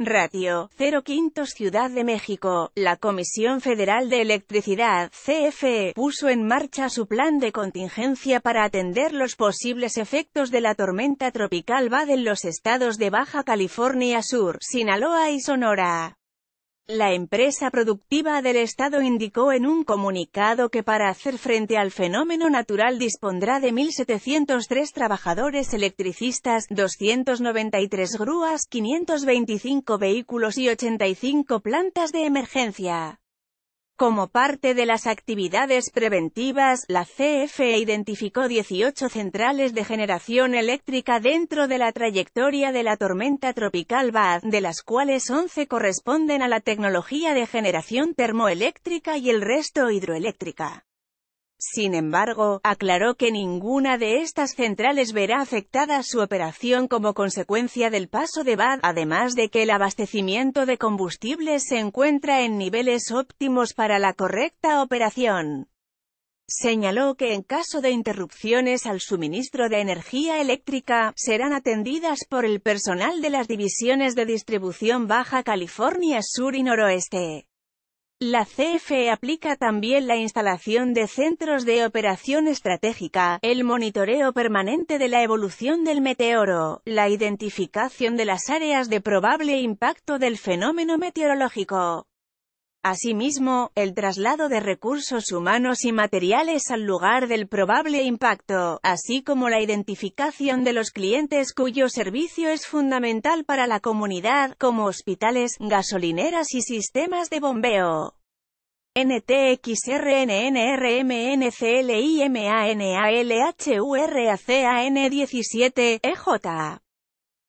Ratio, 05 quintos Ciudad de México, la Comisión Federal de Electricidad, CFE, puso en marcha su plan de contingencia para atender los posibles efectos de la tormenta tropical BAD en los estados de Baja California Sur, Sinaloa y Sonora. La empresa productiva del Estado indicó en un comunicado que para hacer frente al fenómeno natural dispondrá de 1.703 trabajadores electricistas, 293 grúas, 525 vehículos y 85 plantas de emergencia. Como parte de las actividades preventivas, la CFE identificó 18 centrales de generación eléctrica dentro de la trayectoria de la tormenta tropical BAD, de las cuales 11 corresponden a la tecnología de generación termoeléctrica y el resto hidroeléctrica. Sin embargo, aclaró que ninguna de estas centrales verá afectada su operación como consecuencia del paso de BAD, además de que el abastecimiento de combustibles se encuentra en niveles óptimos para la correcta operación. Señaló que en caso de interrupciones al suministro de energía eléctrica, serán atendidas por el personal de las divisiones de distribución Baja California Sur y Noroeste. La CFE aplica también la instalación de centros de operación estratégica, el monitoreo permanente de la evolución del meteoro, la identificación de las áreas de probable impacto del fenómeno meteorológico, Asimismo, el traslado de recursos humanos y materiales al lugar del probable impacto, así como la identificación de los clientes cuyo servicio es fundamental para la comunidad, como hospitales, gasolineras y sistemas de bombeo. NTXRNNRMNCLIMANALHURACAN17, EJ